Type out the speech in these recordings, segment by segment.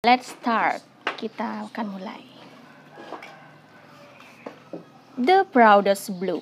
Let's start. Kita akan mulai. The Proudest Blue.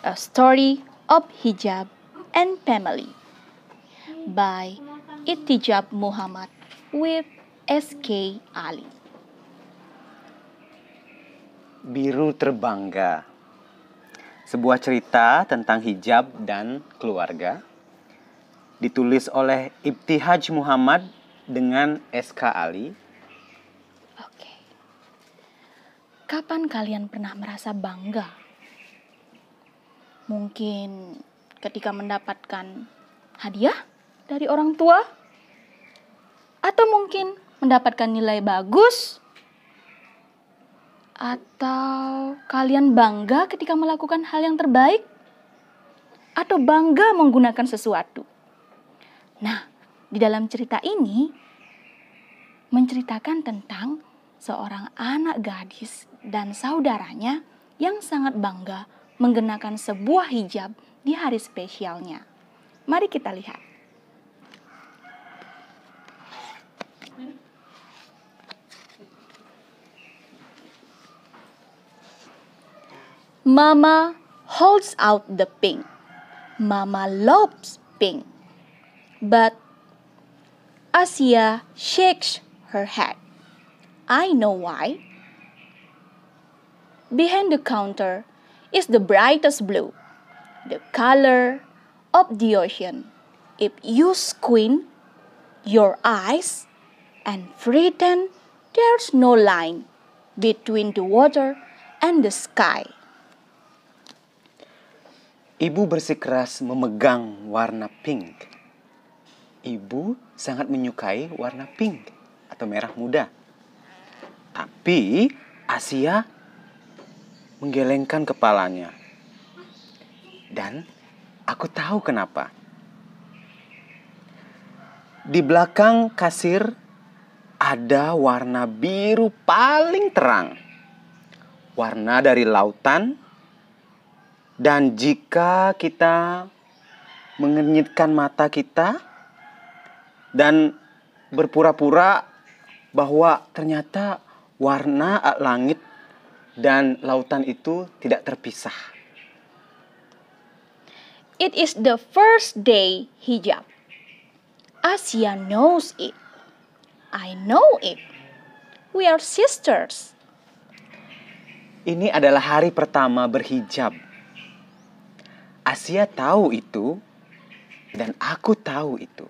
A Story of Hijab and Family by Itijab Muhammad with SK Ali. Biru Terbangga. Sebuah cerita tentang hijab dan keluarga ditulis oleh Ibtihaj Muhammad dengan SK Ali. Oke. Kapan kalian pernah merasa bangga? Mungkin ketika mendapatkan hadiah dari orang tua? Atau mungkin mendapatkan nilai bagus? Atau kalian bangga ketika melakukan hal yang terbaik? Atau bangga menggunakan sesuatu? Nah, di dalam cerita ini menceritakan tentang seorang anak gadis dan saudaranya yang sangat bangga mengenakan sebuah hijab di hari spesialnya. Mari kita lihat. Mama holds out the pink. Mama loves pink. But Asia shakes her head. I know why. Behind the counter is the brightest blue, the color of the ocean. If you squint your eyes and pretend there's no line between the water and the sky. Ibu bersikeras memegang warna pink. Ibu sangat menyukai warna pink atau merah muda. Tapi Asia menggelengkan kepalanya. Dan aku tahu kenapa. Di belakang kasir ada warna biru paling terang. Warna dari lautan. Dan jika kita mengenyitkan mata kita, dan berpura-pura bahwa ternyata warna langit dan lautan itu tidak terpisah. It is the first day hijab. Asia knows it. I know it. We are sisters. Ini adalah hari pertama berhijab. Asia tahu itu dan aku tahu itu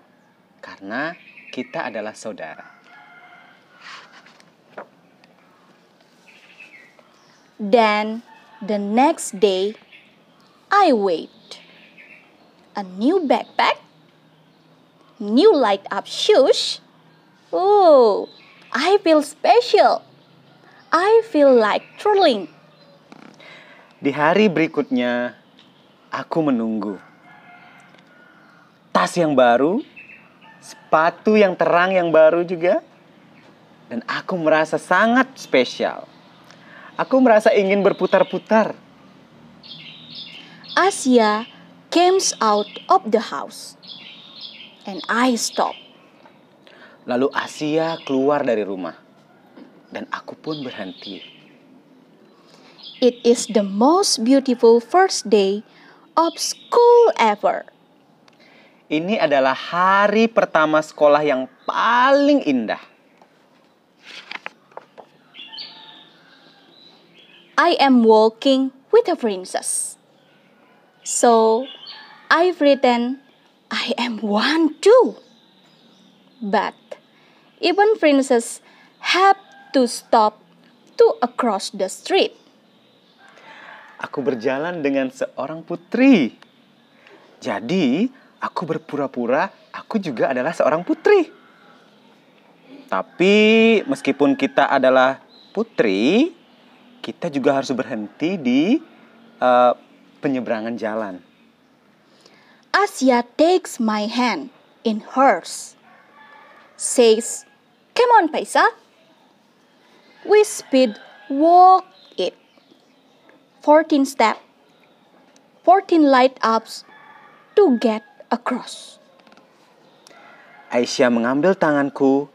karena kita adalah saudara. Then the next day, I wait. A new backpack, new light up shoes. Oh, I feel special. I feel like trolling. Di hari berikutnya, aku menunggu tas yang baru, sepatu yang terang yang baru juga. Dan aku merasa sangat spesial. Aku merasa ingin berputar-putar. Asia came out of the house and I stop. Lalu Asia keluar dari rumah dan aku pun berhenti. It is the most beautiful first day of school ever ini adalah hari pertama sekolah yang paling indah. I am walking with a princess. So, I've written I am one too. But even princess have to stop to across the street. Aku berjalan dengan seorang putri. Jadi, aku berpura-pura aku juga adalah seorang putri. Tapi meskipun kita adalah putri, kita juga harus berhenti di uh, penyeberangan jalan. Asia takes my hand in hers, says, "Come on, Paisa." We speed walk it. 14 step, 14 light ups to get across. Aisyah mengambil tanganku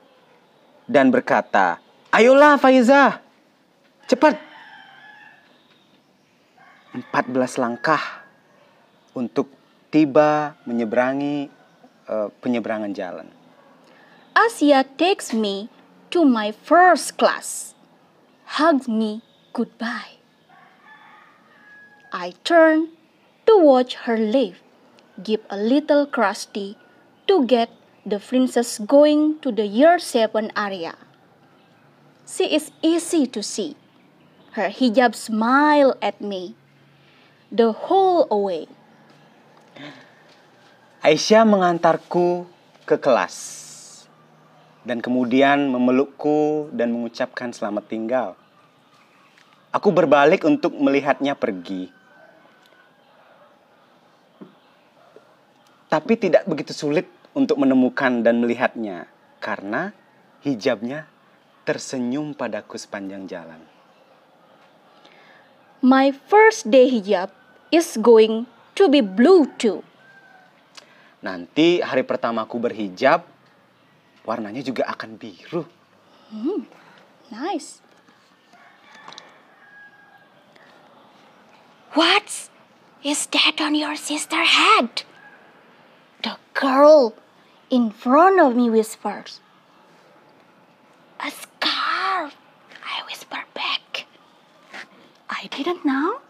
dan berkata, Ayolah Faiza, cepat. 14 langkah untuk tiba menyeberangi uh, penyeberangan jalan. Asia takes me to my first class, hugs me goodbye. I turn to watch her leave give a little crusty to get the princess going to the year Seven area. She is easy to see. Her hijab smile at me the whole away. Aisyah mengantarku ke kelas dan kemudian memelukku dan mengucapkan selamat tinggal. Aku berbalik untuk melihatnya pergi. tapi tidak begitu sulit untuk menemukan dan melihatnya karena hijabnya tersenyum padaku sepanjang jalan. My first day hijab is going to be blue too. Nanti hari pertamaku berhijab, warnanya juga akan biru. Hmm, nice. What is that on your sister head? girl in front of me whispers. A scarf, I whisper back. I didn't know.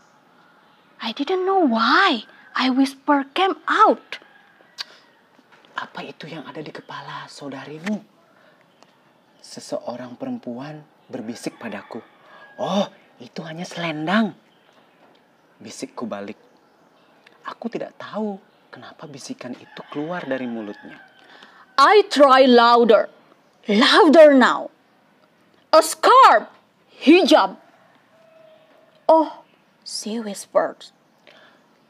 I didn't know why I whisper came out. Apa itu yang ada di kepala saudarimu? Seseorang perempuan berbisik padaku. Oh, itu hanya selendang. Bisikku balik. Aku tidak tahu Kenapa bisikan itu keluar dari mulutnya? I try louder. Louder now. A scarf. Hijab. Oh, she whispered.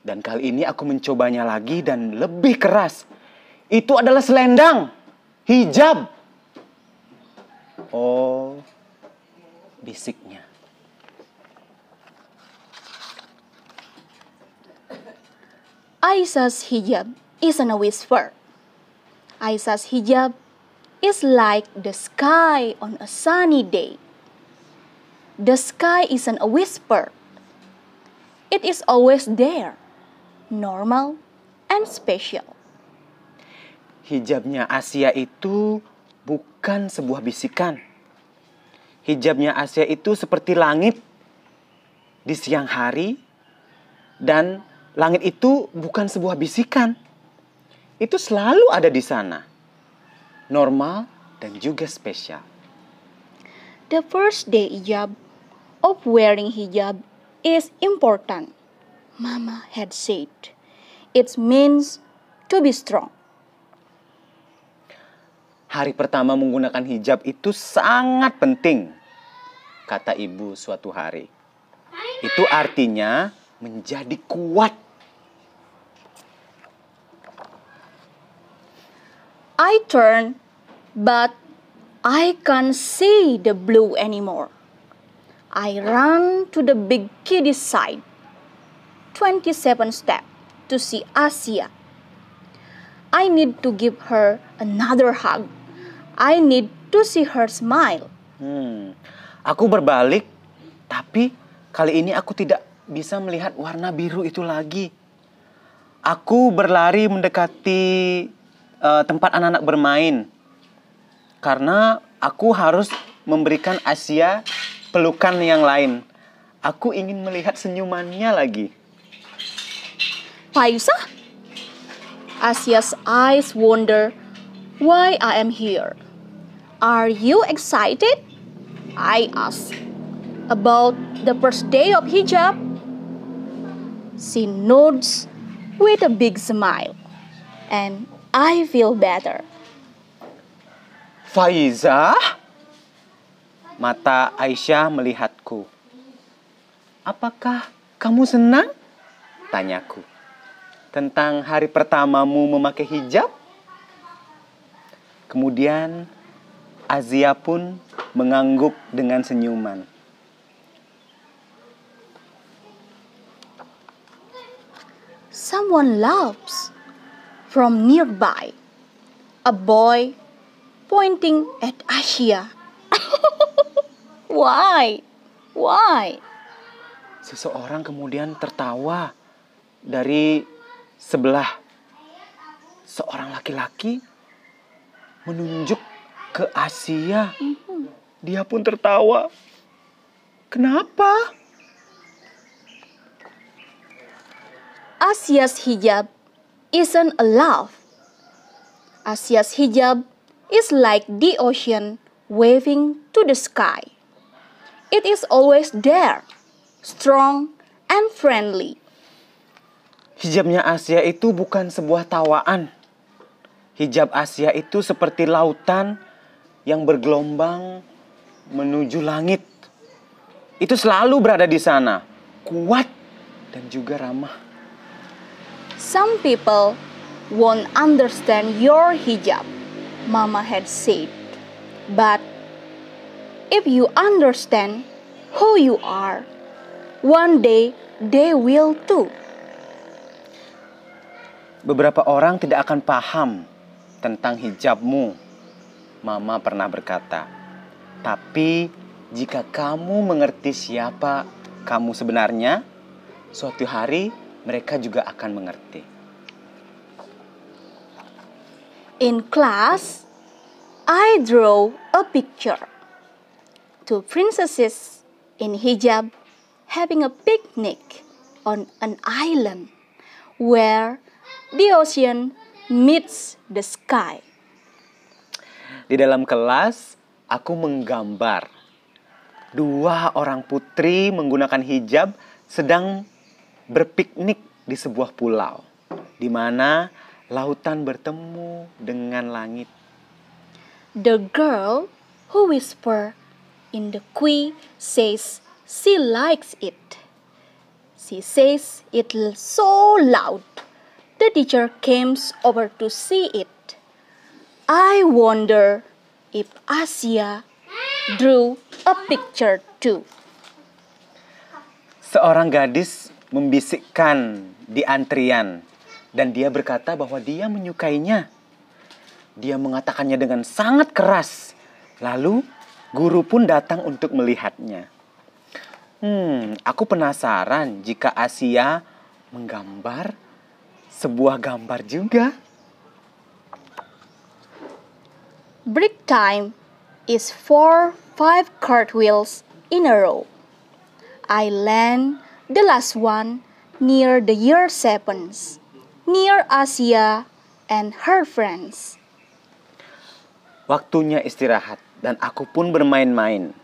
Dan kali ini aku mencobanya lagi dan lebih keras. Itu adalah selendang. Hijab. Oh, bisiknya. Aisha's hijab isn't a whisper. Aisha's hijab is like the sky on a sunny day. The sky isn't a whisper. It is always there, normal and special. Hijabnya Asia itu bukan sebuah bisikan. Hijabnya Asia itu seperti langit di siang hari dan Langit itu bukan sebuah bisikan. Itu selalu ada di sana. Normal dan juga spesial. The first day hijab of wearing hijab is important. Mama had said. It means to be strong. Hari pertama menggunakan hijab itu sangat penting, kata ibu suatu hari. Itu artinya menjadi kuat. I turn, but I can't see the blue anymore. I run to the big kiddie side. 27 step to see Asia. I need to give her another hug. I need to see her smile. Hmm. Aku berbalik, tapi kali ini aku tidak bisa melihat warna biru itu lagi. Aku berlari mendekati uh, tempat anak-anak bermain karena aku harus memberikan Asia pelukan yang lain. Aku ingin melihat senyumannya lagi. Paisa, Asia's eyes wonder why I am here. Are you excited? I ask About the first day of hijab? She nods with a big smile. And I feel better. Faiza? Mata Aisyah melihatku. Apakah kamu senang? Tanyaku. Tentang hari pertamamu memakai hijab? Kemudian Azia pun mengangguk dengan senyuman. Someone laughs from nearby. A boy pointing at Asia. Why? Why? Seseorang kemudian tertawa dari sebelah. Seorang laki-laki menunjuk ke Asia. Mm -hmm. Dia pun tertawa. Kenapa? Asia's hijab isn't a love. Asia's hijab is like the ocean waving to the sky. It is always there, strong and friendly. Hijabnya Asia itu bukan sebuah tawaan. Hijab Asia itu seperti lautan yang bergelombang menuju langit. Itu selalu berada di sana, kuat dan juga ramah. Some people won't understand your hijab, Mama had said. But if you understand who you are, one day they will too. Beberapa orang tidak akan paham tentang hijabmu, Mama pernah berkata. Tapi jika kamu mengerti siapa kamu sebenarnya, suatu hari mereka juga akan mengerti. In class, I draw a picture. Two princesses in hijab having a picnic on an island where the ocean meets the sky. Di dalam kelas, aku menggambar dua orang putri menggunakan hijab sedang berpiknik di sebuah pulau di mana lautan bertemu dengan langit. The girl who whisper in the quay says she likes it. She says it so loud. The teacher comes over to see it. I wonder if Asia drew a picture too. Seorang gadis membisikkan di antrian dan dia berkata bahwa dia menyukainya. Dia mengatakannya dengan sangat keras. Lalu guru pun datang untuk melihatnya. Hmm, aku penasaran jika Asia menggambar sebuah gambar juga. Break time is four five cartwheels in a row. I land the last one near the year sevens, near Asia and her friends. Waktunya istirahat dan aku pun bermain-main.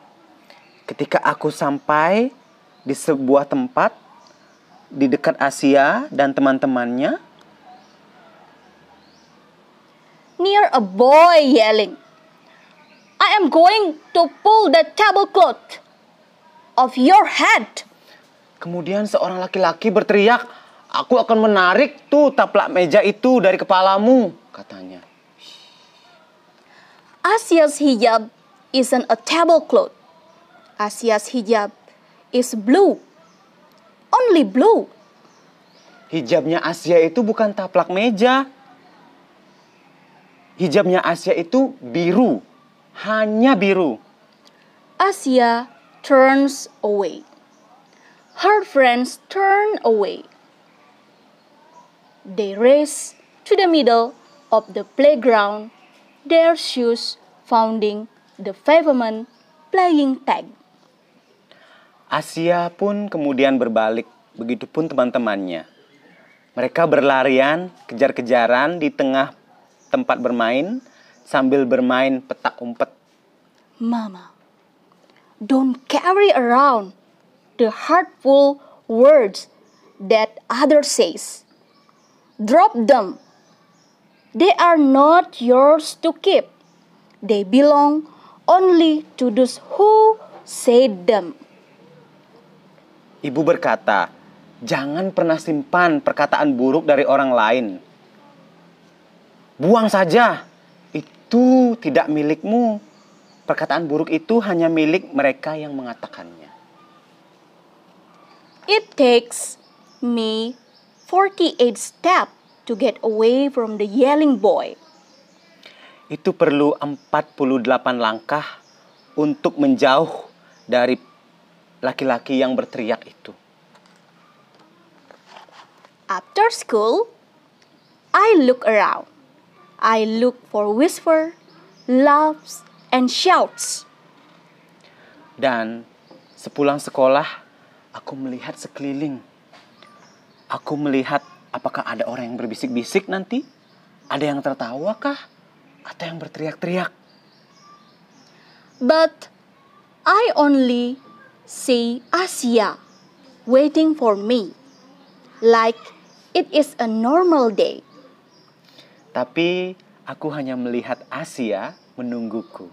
Ketika aku sampai di sebuah tempat di dekat Asia dan teman-temannya. Near a boy yelling, I am going to pull the tablecloth of your head. Kemudian seorang laki-laki berteriak, Aku akan menarik tuh taplak meja itu dari kepalamu, katanya. Asia's hijab isn't a tablecloth. Asia's hijab is blue. Only blue. Hijabnya Asia itu bukan taplak meja. Hijabnya Asia itu biru. Hanya biru. Asia turns away. Her friends turned away. They raced to the middle of the playground, their shoes founding the pavement playing tag. Asia pun kemudian berbalik, begitupun teman-temannya. Mereka berlarian, kejar-kejaran di tengah tempat bermain sambil bermain petak umpet. Mama, don't carry around the hurtful words that others says. Drop them. They are not yours to keep. They belong only to those who said them. Ibu berkata, jangan pernah simpan perkataan buruk dari orang lain. Buang saja. Itu tidak milikmu. Perkataan buruk itu hanya milik mereka yang mengatakannya. It takes me 48 step to get away from the yelling boy. Itu perlu 48 langkah untuk menjauh dari laki-laki yang berteriak itu. After school, I look around. I look for whisper, laughs, and shouts. Dan sepulang sekolah, Aku melihat sekeliling. Aku melihat apakah ada orang yang berbisik-bisik nanti? Ada yang tertawa kah? Atau yang berteriak-teriak? But I only see Asia waiting for me like it is a normal day. Tapi aku hanya melihat Asia menungguku.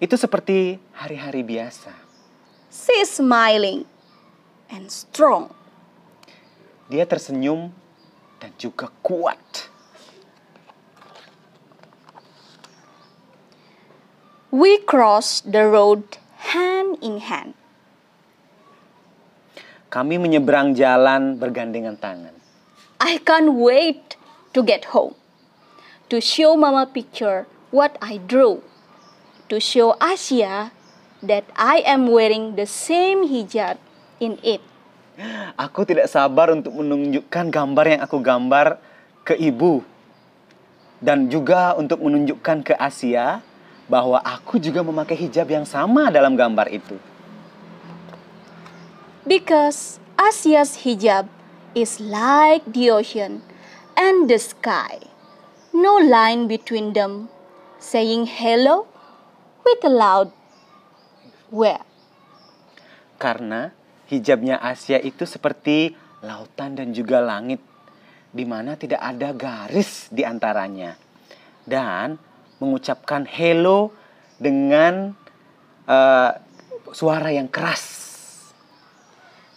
Itu seperti hari-hari biasa. She's smiling and strong. Dia tersenyum dan juga kuat. We cross the road hand in hand. Kami menyeberang jalan bergandengan tangan. I can't wait to get home. To show mama picture what I drew. To show Asia that I am wearing the same hijab in it. Aku tidak sabar untuk menunjukkan gambar yang aku gambar ke ibu dan juga untuk menunjukkan ke Asia bahwa aku juga memakai hijab yang sama dalam gambar itu. Because Asia's hijab is like the ocean and the sky. No line between them, saying hello with a loud where. Karena hijabnya Asia itu seperti lautan dan juga langit, di mana tidak ada garis di antaranya. Dan mengucapkan hello dengan uh, suara yang keras.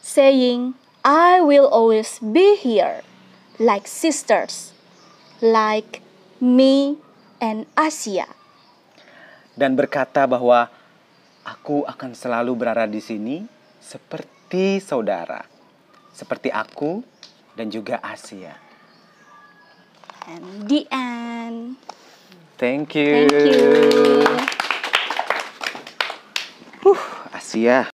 Saying, I will always be here, like sisters, like me and Asia. Dan berkata bahwa aku akan selalu berada di sini seperti saudara, seperti aku dan juga Asia. And the end. Thank you. Thank you. Huh, Asia.